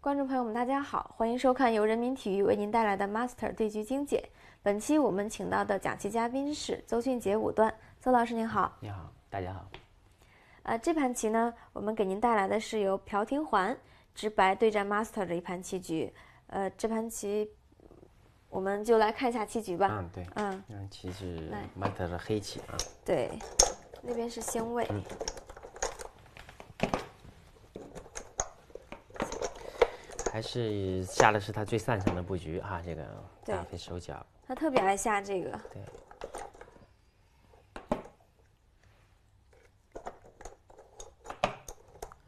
观众朋友们，大家好，欢迎收看由人民体育为您带来的 Master 对局精解。本期我们请到的讲棋嘉宾是邹俊杰五段，邹老师您好。你好，大家好。呃，这盘棋呢，我们给您带来的是由朴廷桓直白对战 Master 的一盘棋局。呃，这盘棋，我们就来看一下棋局吧。嗯，对。嗯，棋是 Master 的黑棋啊。对，那边是先位。还是下的是他最擅长的布局啊，这个搭配手脚，他特别爱下这个。对，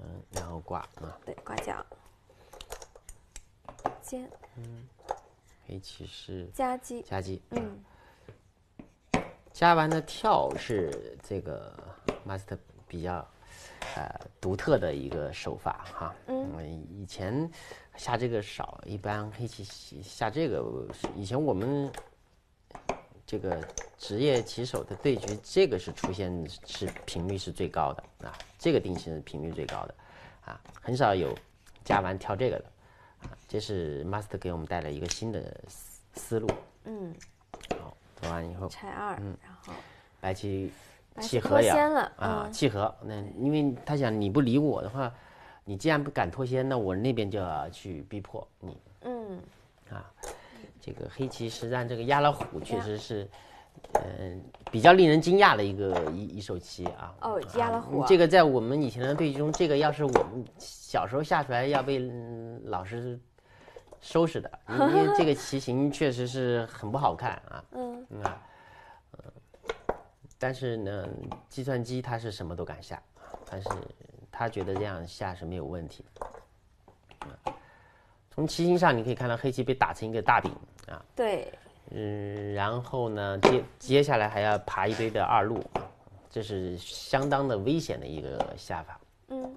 嗯，然后挂啊，对，挂角尖，嗯，黑棋是夹击，夹击，嗯，夹完的跳是这个 master。比较，呃，独特的一个手法哈。嗯。以前下这个少，一般黑棋下这个，以前我们这个职业棋手的对局，这个是出现是频率是最高的啊，这个定型的频率最高的，啊，很少有加完跳这个的，这是 master 给我们带来一个新的思路。嗯。好，做完以后。拆二。嗯，然后。白棋。契合呀啊，契合。那因为他想你不理我的话，你既然不敢脱先，那我那边就要去逼迫你。嗯，啊，这个黑棋实战这个压老虎，确实是，嗯，比较令人惊讶的一个一一手棋啊。哦，压老虎。这个在我们以前的对局中，这个要是我们小时候下出来，要被老师收拾的，因为这个 棋形确实是很不好看啊。嗯，啊。但是呢，计算机它是什么都敢下，但是它觉得这样下是没有问题。从棋形上你可以看到黑棋被打成一个大饼啊。对。嗯，然后呢，接接下来还要爬一堆的二路，这是相当的危险的一个下法。嗯。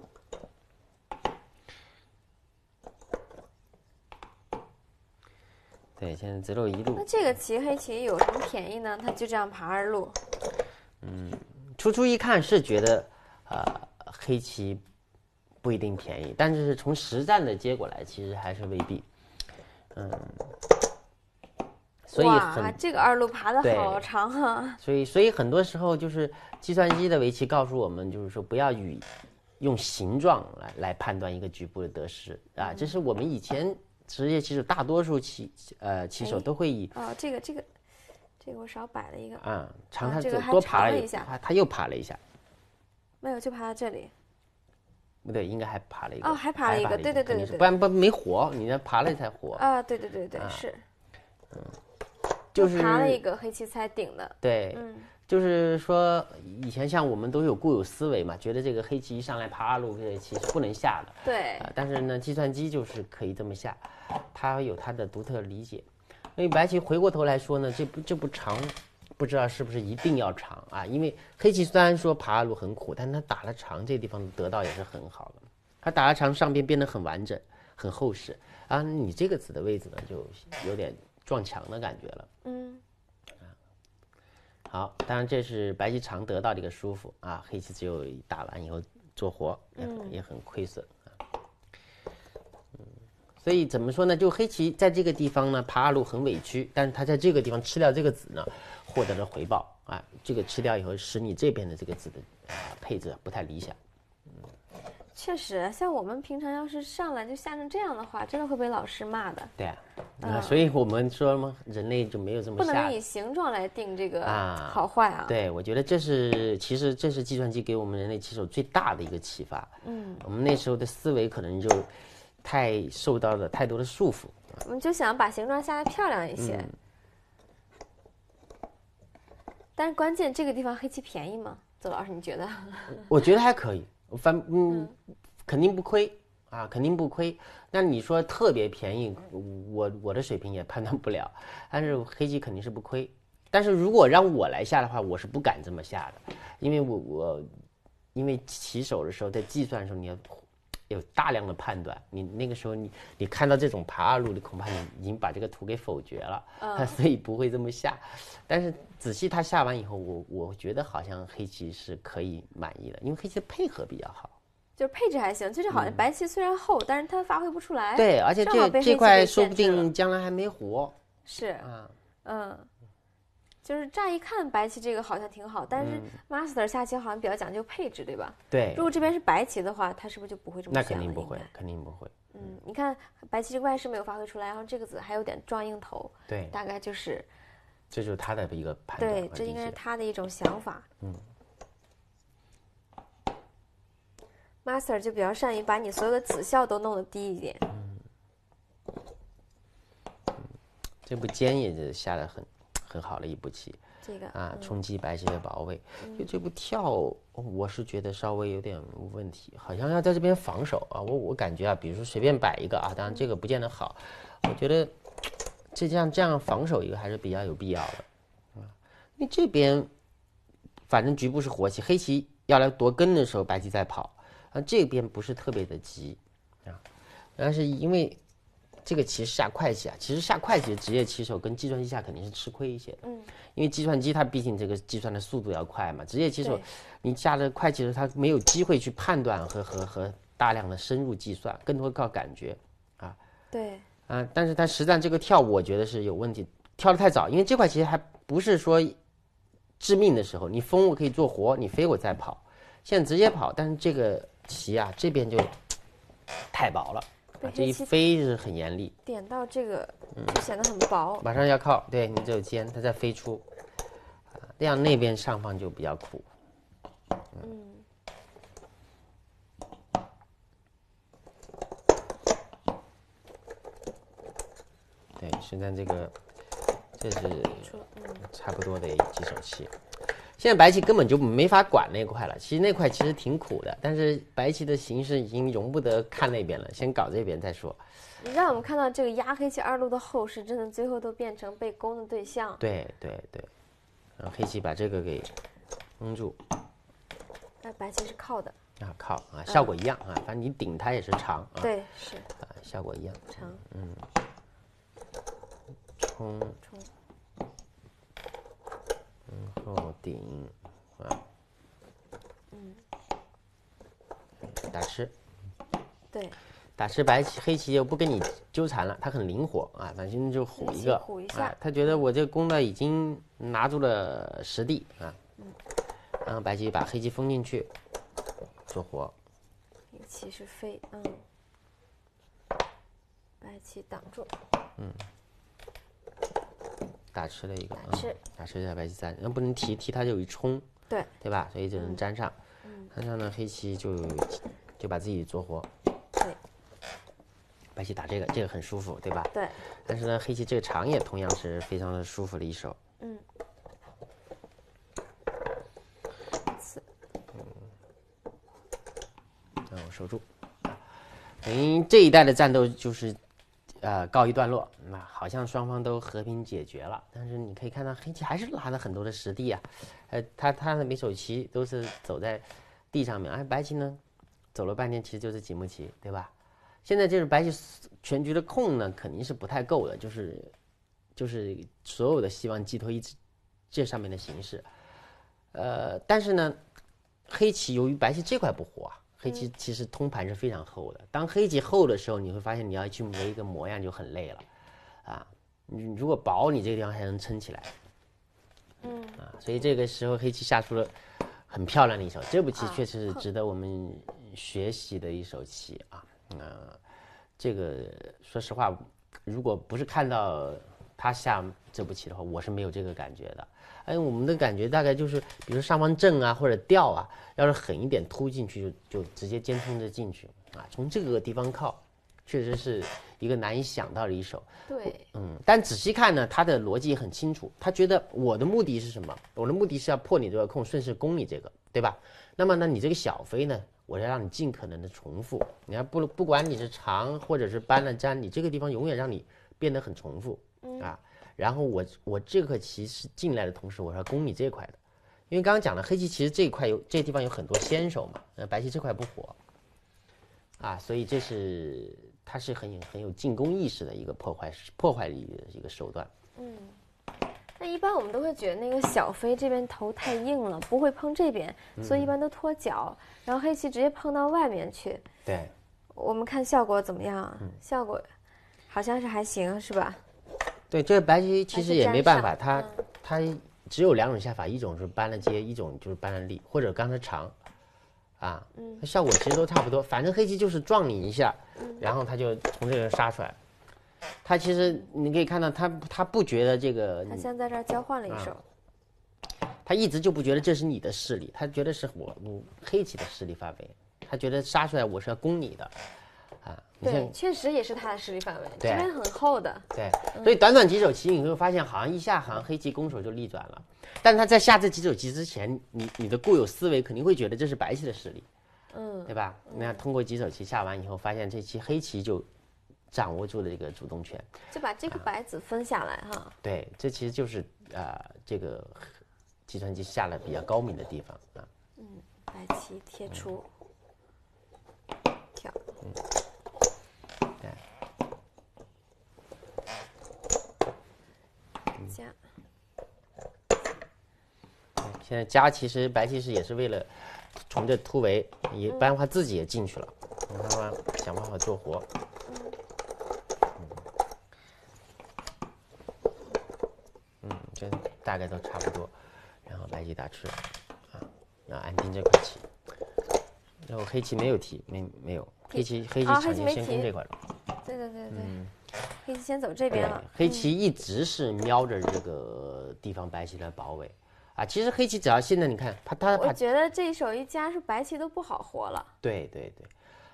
对，现在只有一路。那这个棋黑棋有什么便宜呢？他就这样爬二路。嗯，初初一看是觉得，呃，黑棋不一定便宜，但是从实战的结果来，其实还是未必。嗯，所以哇，这个二路爬的好长哈。所以所以很多时候就是计算机的围棋告诉我们，就是说不要与用形状来来判断一个局部的得失啊，这是我们以前职业棋手大多数棋呃棋手都会以啊这个这个。这个我少摆了一个，嗯，长它多爬了一下，它又爬了一下，没有就爬到这里，不对，应该还爬了一个，哦，还爬了一个，对对对对，不然不没活，你那爬了才活，啊，对对对对是，嗯，就是爬了一个黑棋才顶的，对，就是说以前像我们都有固有思维嘛，觉得这个黑棋一上来爬二路这棋是不能下的，对，但是呢，计算机就是可以这么下，它有它的独特理解。因为白棋回过头来说呢，这不这不长，不知道是不是一定要长啊？因为黑棋虽然说爬路很苦，但他打了长，这地方得到也是很好的。他打了长，上边变得很完整、很厚实啊。你这个子的位置呢，就有点撞墙的感觉了。嗯。好，当然这是白棋长得到的一个舒服啊。黑棋只有打完以后做活，也也很亏损。所以怎么说呢？就黑棋在这个地方呢，爬二路很委屈，但是他在这个地方吃掉这个子呢，获得了回报啊。这个吃掉以后，使你这边的这个子的呃、配置不太理想。嗯，确实，像我们平常要是上来就下成这样的话，真的会被老师骂的。对啊，嗯、所以我们说了吗？人类就没有这么不能以形状来定这个好坏啊。对，我觉得这是其实这是计算机给我们人类棋手最大的一个启发。嗯，我们那时候的思维可能就。太受到了太多的束缚，我们就想把形状下得漂亮一些。但是关键这个地方黑棋便宜吗？周老师，你觉得？我觉得还可以，反嗯，肯定不亏啊，肯定不亏。那你说特别便宜，我我的水平也判断不了。但是黑棋肯定是不亏。但是如果让我来下的话，我是不敢这么下的，因为我我因为起手的时候在计算的时候你要。有大量的判断，你那个时候你你看到这种爬二路，你恐怕你已经把这个图给否决了，所以不会这么下。但是仔细他下完以后，我我觉得好像黑棋是可以满意的，因为黑棋的配合比较好，就是配置还行。就是好像白棋虽然厚，但是它发挥不出来。对，而且这这块说不定将来还没活。是，嗯嗯。就是乍一看白棋这个好像挺好，但是 master 下棋好像比较讲究配置，对吧？对。如果这边是白棋的话，他是不是就不会这么尖那肯定不会，肯定不会。嗯，你看白棋外势没有发挥出来，然后这个子还有点撞硬头。对。大概就是，这就是他的一个判断。对，这应该是他的一种想法。嗯。master 就比较善于把你所有的子效都弄得低一点。嗯。这步尖也是下的很。很好的一步棋，这个啊，冲击白棋的包围。就这步跳，我是觉得稍微有点问题，好像要在这边防守啊。我我感觉啊，比如说随便摆一个啊，当然这个不见得好。我觉得这样这样防守一个还是比较有必要的啊。因为这边反正局部是活棋，黑棋要来夺根的时候，白棋在跑，啊这边不是特别的急啊，但是因为。这个其实下会计啊，其实下会计职业棋手跟计算机下肯定是吃亏一些的，嗯，因为计算机它毕竟这个计算的速度要快嘛。职业棋手，你下了会计的，他没有机会去判断和和和大量的深入计算，更多靠感觉，啊，对，啊，但是他实战这个跳，我觉得是有问题，跳的太早，因为这块其实还不是说致命的时候，你封我可以做活，你飞我再跑，现在直接跑，但是这个棋啊，这边就太薄了。这一飞就是很严厉，点到这个，嗯，显得很薄，马上要靠，对你只有尖，它在飞出，这样那边上方就比较苦，嗯，对，现在这个这是差不多的几手棋。现在白棋根本就没法管那块了，其实那块其实挺苦的，但是白棋的形势已经容不得看那边了，先搞这边再说。你让我们看到这个压黑棋二路的后势，真的最后都变成被攻的对象。对对对，然后黑棋把这个给封住，那白棋是靠的。啊靠啊，效果一样啊，反正你顶它也是长啊。对是啊，效果一样长。嗯，冲冲。顶，啊，嗯，打吃，对，打吃白棋黑棋，我不跟你纠缠了，他很灵活啊，咱天就虎一个，虎一下，他觉得我这攻呢已经拿住了实地啊，嗯，然后白棋把黑棋封进去，做活，黑棋是飞，嗯，白棋挡住，嗯。打吃了一个，打吃，打吃一下白棋三，那不能提，提它就一冲，对，对吧？所以只能粘上。嗯，粘上呢，黑棋就就把自己做活。对，白棋打这个，这个很舒服，对吧？对。但是呢，黑棋这个长也同样是非常的舒服的一手。嗯。嗯。然后守住。哎，这一代的战斗就是。呃，告一段落，那好像双方都和平解决了，但是你可以看到黑棋还是拉了很多的实地啊，呃，他他的每手棋都是走在地上面，而白棋呢走了半天，其实就是几目棋，对吧？现在就是白棋全局的控呢，肯定是不太够的，就是就是所有的希望寄托一这上面的形式，呃，但是呢，黑棋由于白棋这块不活。啊。黑棋其实通盘是非常厚的，当黑棋厚的时候，你会发现你要去磨一个模样就很累了，啊，你如果薄，你这个地方还能撑起来，嗯，啊，所以这个时候黑棋下出了很漂亮的一手，这步棋确实是值得我们学习的一手棋啊，嗯，这个说实话，如果不是看到。他下这步棋的话，我是没有这个感觉的。哎，我们的感觉大概就是，比如上方正啊，或者吊啊，要是狠一点突进去，就就直接尖冲着进去啊，从这个地方靠，确实是一个难以想到的一手。对，嗯，但仔细看呢，他的逻辑很清楚。他觉得我的目的是什么？我的目的是要破你这个空，顺势攻你这个，对吧？那么呢，你这个小飞呢，我要让你尽可能的重复。你看，不不管你是长或者是搬了粘，你这个地方永远让你变得很重复。啊，然后我我这颗棋是进来的同时，我是攻你这块的，因为刚刚讲了黑棋其实这一块有这地方有很多先手嘛，呃，白棋这块不火，啊，所以这是它是很很有进攻意识的一个破坏破坏力的一个手段。嗯，那一般我们都会觉得那个小飞这边头太硬了，不会碰这边，所以一般都脱脚，然后黑棋直接碰到外面去。对，我们看效果怎么样？效果好像是还行，是吧？对，这个白棋其实也没办法，他他只有两种下法，一种是搬了接，一种就是搬了立，或者刚才长，啊，效果其实都差不多。反正黑棋就是撞你一下，然后他就从这个杀出来。他其实你可以看到，他他不觉得这个，他现在这儿交换了一手，他一直就不觉得这是你的势力，他觉得是我黑棋的势力范围，他觉得杀出来我是要攻你的。对，确实也是他的势力范围。这边很厚的。对，所以短短几手棋，你会发现，好像一下好像黑棋攻守就逆转了。但是他在下这几手棋之前，你你的固有思维肯定会觉得这是白棋的势力，嗯，对吧？那通过几手棋下完以后，发现这期黑棋就掌握住了这个主动权，就把这个白子分下来哈。对，这其实就是啊，这个计算机下了比较高明的地方啊。嗯，白棋贴出跳。嗯现在家其实白棋是也是为了从这突围，也不然话自己也进去了。想办法想办法做活。嗯，这大概都差不多。然后白棋打吃，啊，啊，安定这块棋。然后黑棋没有提，没没有。黑棋黑棋抢进先攻这块了。对对对对。嗯，黑棋先走这边了。黑棋一直是瞄着这个地方，白棋来包围。啊，其实黑棋只要现在你看，他他我觉得这一手一加，是白棋都不好活了。对对对，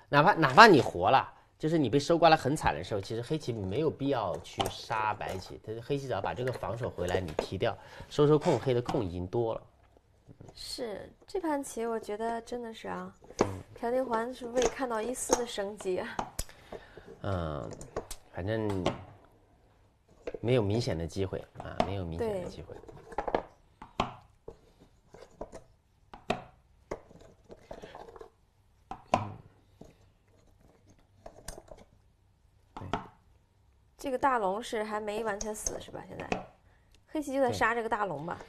哪怕哪怕你活了，就是你被收刮了很惨的时候，其实黑棋没有必要去杀白棋，他黑棋只要把这个防守回来，你提掉收收控，黑的控已经多了。是这盘棋，我觉得真的是啊，朴廷桓是未看到一丝的生机。嗯，反正没有明显的机会啊，没有明显的机会。这个大龙是还没完全死是吧？现在，黑棋就在杀这个大龙吧。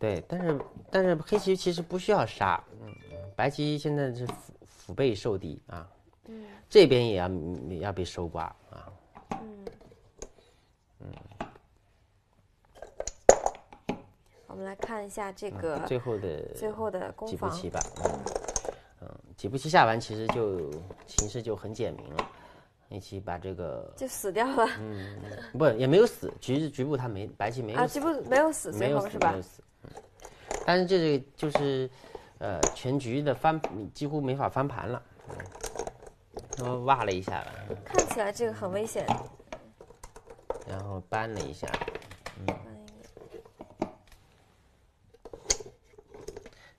对，但是但是黑棋其实不需要杀，嗯，白棋现在是腹腹背受敌啊，嗯，这边也要也要被收刮啊，嗯我们来看一下这个最后的最后的攻防吧，嗯，几步棋下完，其实就形势就很简明了。一起把这个就死掉了，嗯，不，也没有死，局局部他没白棋没有啊，局部没有死，没有死是吧？没有死，但是就是，呃，全局的翻几乎没法翻盘了，他们挖了一下了，看起来这个很危险，然后搬了一下，嗯，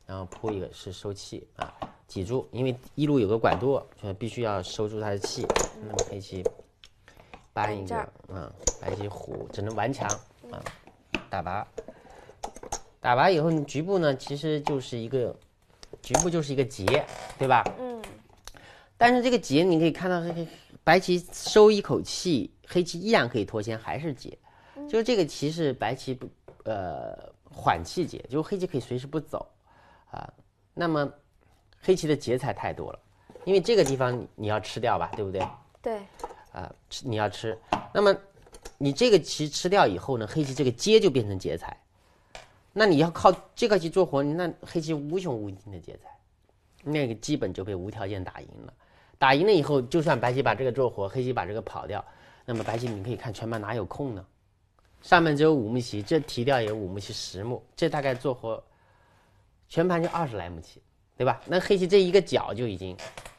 然后铺一个是收气啊。脊柱，因为一路有个管舵，所以必须要收住他的气。那么黑棋扳一个，啊，白棋虎只能顽强啊，打拔，打拔以后，你局部呢其实就是一个局部就是一个结，对吧？嗯。但是这个结你可以看到，白棋收一口气，黑棋依然可以脱先，还是结。就是这个棋是白棋不呃缓气结，就黑棋可以随时不走啊。那么黑棋的劫材太多了，因为这个地方你要吃掉吧，对不对？对，啊，吃你要吃，那么你这个棋吃掉以后呢，黑棋这个接就变成劫材，那你要靠这个棋做活，那黑棋无穷无尽的劫材，那个基本就被无条件打赢了。打赢了以后，就算白棋把这个做活，黑棋把这个跑掉，那么白棋你可以看全盘哪有空呢？上面只有五目棋，这提掉也五目棋十目，这大概做活，全盘就二十来目棋。对吧？那黑棋这一个角就已经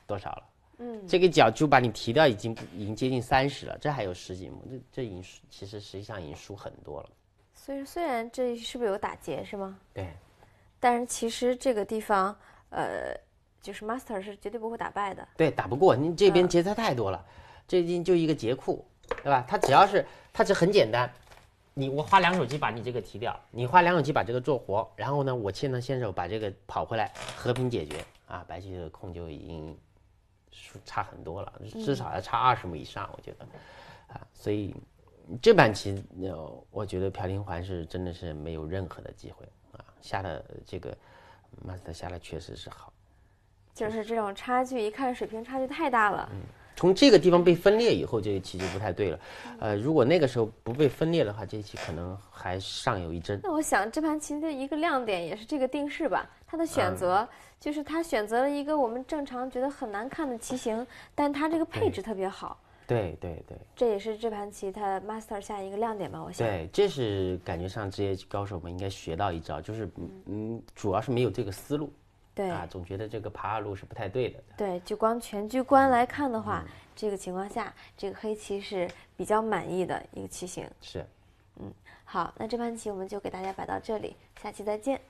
多少了？嗯，这个角就把你提掉，已经已经接近三十了。这还有十几目，这这已经其实实际上已经输很多了。所以虽然这是不是有打劫是吗？对。但是其实这个地方，呃，就是 master 是绝对不会打败的。对，打不过你这边劫材太多了，这已经就一个劫库，对吧？他只要是他只很简单。你我花两手棋把你这个提掉，你花两手棋把这个做活，然后呢，我牵着先手把这个跑回来，和平解决啊，白棋的空就已经差很多了，至少要差二十目以上，我觉得啊，所以这盘棋，我觉得朴廷桓是真的是没有任何的机会啊，下的这个马斯特下的确实是好，就是这种差距，一看水平差距太大了。从这个地方被分裂以后，这一期就不太对了。呃，如果那个时候不被分裂的话，这一期可能还尚有一阵。那我想这盘棋的一个亮点也是这个定式吧？他的选择就是他选择了一个我们正常觉得很难看的棋形，但他这个配置特别好。对对对，这也是这盘棋它 master 下一个亮点吧？我想。对，这是感觉上职业高手们应该学到一招，就是嗯，主要是没有这个思路。对啊，总觉得这个爬二路是不太对的。对，就光全局观来看的话，这个情况下，这个黑棋是比较满意的一个棋形。是，嗯，好，那这盘棋我们就给大家摆到这里，下期再见。